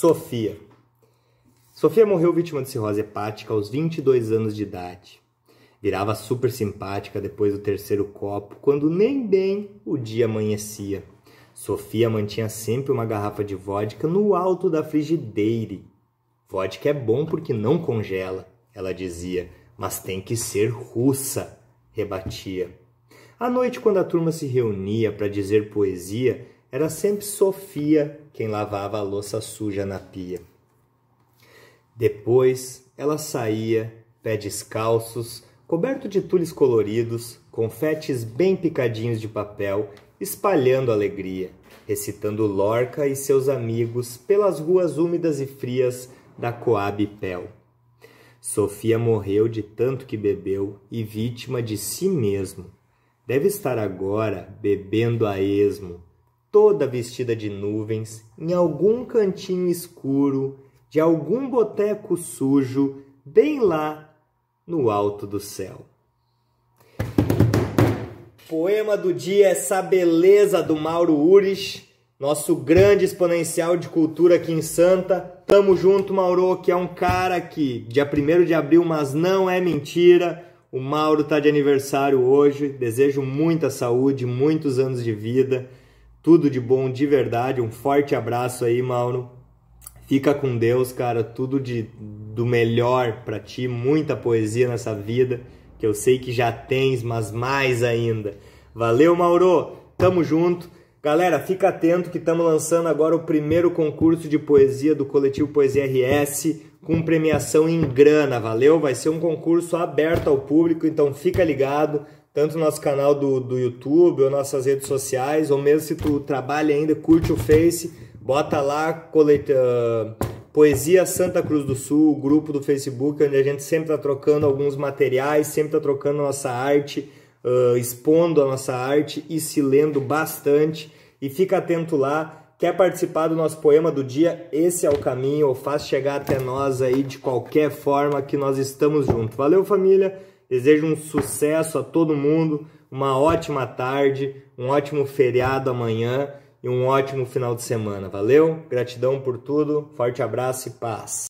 Sofia. Sofia morreu vítima de cirrose hepática aos 22 anos de idade. Virava super simpática depois do terceiro copo, quando nem bem o dia amanhecia. Sofia mantinha sempre uma garrafa de vodka no alto da frigideira. Vodka é bom porque não congela, ela dizia, mas tem que ser russa, rebatia. À noite, quando a turma se reunia para dizer poesia, era sempre Sofia quem lavava a louça suja na pia. Depois ela saía, pé descalços, coberto de tules coloridos, confetes bem picadinhos de papel, espalhando alegria, recitando Lorca e seus amigos pelas ruas úmidas e frias da Coab Pel. Sofia morreu de tanto que bebeu e vítima de si mesmo. Deve estar agora bebendo a esmo, toda vestida de nuvens, em algum cantinho escuro, de algum boteco sujo, bem lá no alto do céu. poema do dia é Essa Beleza do Mauro Ures, nosso grande exponencial de cultura aqui em Santa. Tamo junto, Mauro, que é um cara que dia 1 de abril, mas não é mentira. O Mauro tá de aniversário hoje. Desejo muita saúde, muitos anos de vida tudo de bom de verdade. Um forte abraço aí, Mauro. Fica com Deus, cara. Tudo de, do melhor para ti. Muita poesia nessa vida, que eu sei que já tens, mas mais ainda. Valeu, Mauro. Tamo junto. Galera, fica atento que estamos lançando agora o primeiro concurso de poesia do coletivo Poesia RS com premiação em grana, valeu? Vai ser um concurso aberto ao público, então fica ligado tanto no nosso canal do, do YouTube ou nossas redes sociais, ou mesmo se tu trabalha ainda, curte o Face, bota lá coleta, uh, Poesia Santa Cruz do Sul, grupo do Facebook, onde a gente sempre está trocando alguns materiais, sempre está trocando nossa arte, uh, expondo a nossa arte e se lendo bastante. E fica atento lá, Quer participar do nosso poema do dia? Esse é o caminho, ou faz chegar até nós aí de qualquer forma que nós estamos juntos. Valeu, família! Desejo um sucesso a todo mundo, uma ótima tarde, um ótimo feriado amanhã e um ótimo final de semana. Valeu? Gratidão por tudo, forte abraço e paz.